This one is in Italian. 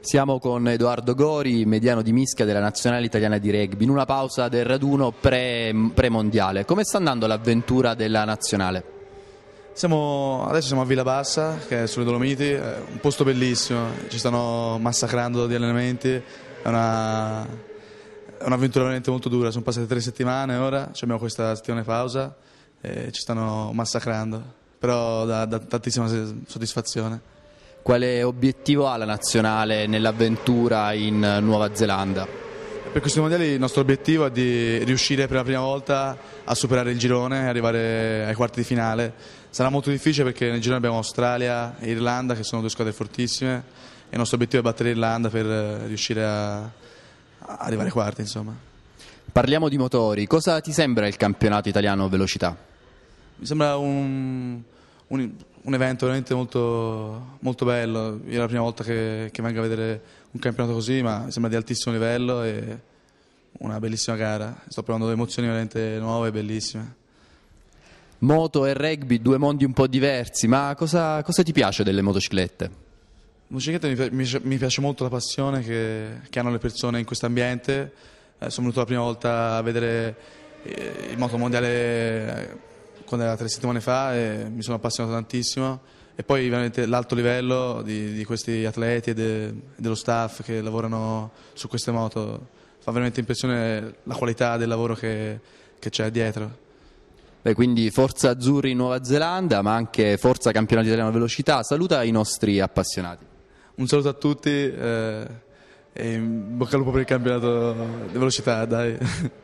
Siamo con Edoardo Gori, mediano di mischia della nazionale italiana di rugby, in una pausa del raduno pre, pre-mondiale. Come sta andando l'avventura della nazionale? Siamo, adesso siamo a Villa Bassa, che è sulle Dolomiti, è un posto bellissimo, ci stanno massacrando di allenamenti, è, una, è un'avventura veramente molto dura, sono passate tre settimane ora, abbiamo questa settimana pausa e ci stanno massacrando però da, dà tantissima soddisfazione. Quale obiettivo ha la nazionale nell'avventura in Nuova Zelanda? Per questi mondiali il nostro obiettivo è di riuscire per la prima volta a superare il girone e arrivare ai quarti di finale. Sarà molto difficile perché nel girone abbiamo Australia e Irlanda che sono due squadre fortissime e il nostro obiettivo è battere Irlanda per riuscire a, a arrivare ai quarti. Insomma. Parliamo di motori, cosa ti sembra il campionato italiano velocità? Mi sembra un, un, un evento veramente molto, molto, bello. È la prima volta che, che, vengo a vedere un campionato così, ma sembra di altissimo livello e una bellissima gara. Sto provando emozioni veramente nuove e bellissime. Moto e rugby, due mondi un po' diversi, ma cosa, cosa ti piace delle motociclette? Motociclette mi, mi, mi, piace molto la passione che, che hanno le persone in questo ambiente. Eh, sono venuto la prima volta a vedere eh, il moto mondiale era tre settimane fa e mi sono appassionato tantissimo e poi veramente l'alto livello di, di questi atleti e de, dello staff che lavorano su queste moto fa veramente impressione la qualità del lavoro che, che c'è dietro. Beh, quindi Forza Azzurri in Nuova Zelanda, ma anche Forza Campionato Italiano Velocità. Saluta i nostri appassionati. Un saluto a tutti eh, e bocca al lupo per il campionato di velocità, dai.